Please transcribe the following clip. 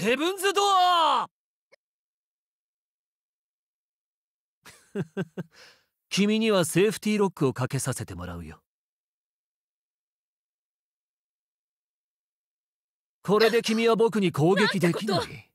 ヘブンズドア 君にはセーフティーロックをかけさせてもらうよこれで君は僕に攻撃できない